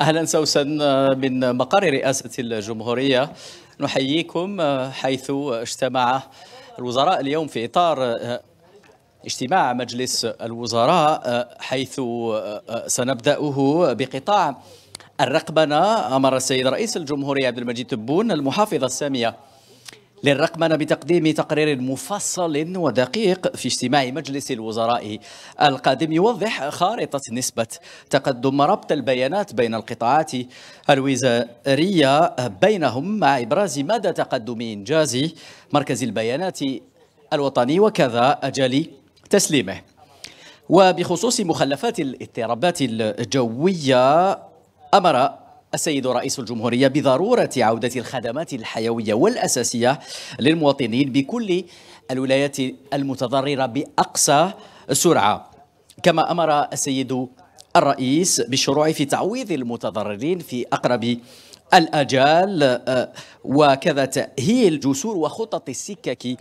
اهلا سوسن آه، من مقر رئاسه الجمهوريه نحييكم آه، حيث اجتمع الوزراء اليوم في اطار آه، اجتماع مجلس الوزراء حيث سنبداه بقطاع الرقبنه امر السيد رئيس الجمهوريه عبد المجيد تبون المحافظه الساميه للرقمنة بتقديم تقرير مفصل ودقيق في اجتماع مجلس الوزراء القادم يوضح خارطة نسبة تقدم ربط البيانات بين القطاعات الوزارية بينهم مع إبراز مدى تقدم إنجاز مركز البيانات الوطني وكذا أجل تسليمه وبخصوص مخلفات الاضطرابات الجوية أمر السيد رئيس الجمهورية بضرورة عودة الخدمات الحيوية والأساسية للمواطنين بكل الولايات المتضررة بأقصى سرعة كما أمر السيد الرئيس بالشروع في تعويض المتضررين في أقرب الأجال آه، وكذا تأهيل جسور وخطط السكك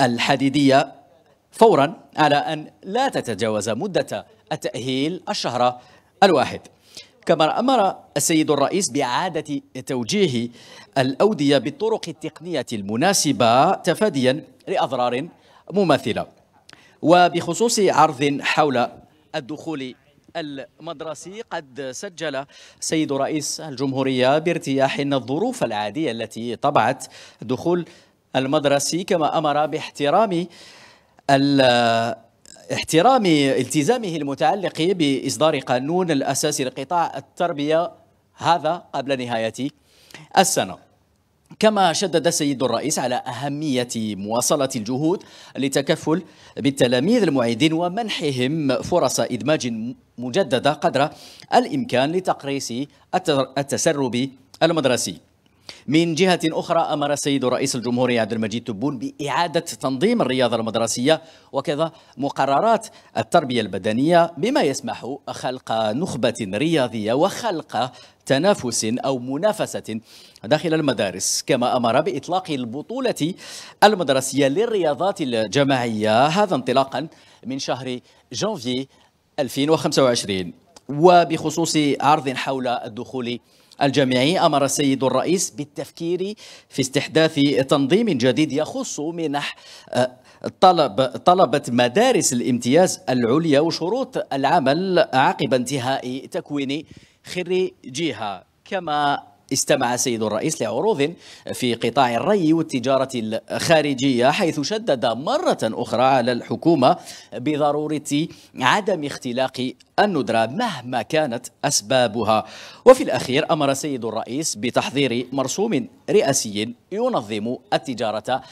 الحديدية فورا على أن لا تتجاوز مدة التأهيل الشهر الواحد كما أمر السيد الرئيس بإعادة توجيه الأودية بالطرق التقنية المناسبة تفاديا لأضرار مماثلة وبخصوص عرض حول الدخول المدرسي قد سجل سيد رئيس الجمهورية بارتياح الظروف العادية التي طبعت دخول المدرسي كما أمر باحترام احترام التزامه المتعلق بإصدار قانون الأساسي لقطاع التربية هذا قبل نهاية السنة كما شدد السيد الرئيس على أهمية مواصلة الجهود لتكفل بالتلاميذ المعيدين ومنحهم فرص إدماج مجددة قدر الإمكان لتقريص التسرب المدرسي من جهة أخرى أمر السيد رئيس الجمهورية عبد المجيد تبون بإعادة تنظيم الرياضة المدرسية وكذا مقررات التربية البدنية بما يسمح خلق نخبة رياضية وخلق تنافس أو منافسة داخل المدارس كما أمر بإطلاق البطولة المدرسية للرياضات الجماعية هذا انطلاقا من شهر جانفي 2025 وبخصوص عرض حول الدخول الجامعي أمر السيد الرئيس بالتفكير في استحداث تنظيم جديد يخص منح آه، طلب طلبة مدارس الامتياز العليا وشروط العمل عقب انتهاء تكوين خريجيها كما استمع سيد الرئيس لعروض في قطاع الري والتجارة الخارجية حيث شدد مرة أخرى على الحكومة بضرورة عدم اختلاق الندرة مهما كانت أسبابها وفي الأخير أمر سيد الرئيس بتحضير مرسوم رئاسي ينظم التجارة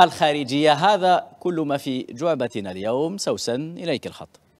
الخارجية هذا كل ما في جعبتنا اليوم سوسن إليك الخط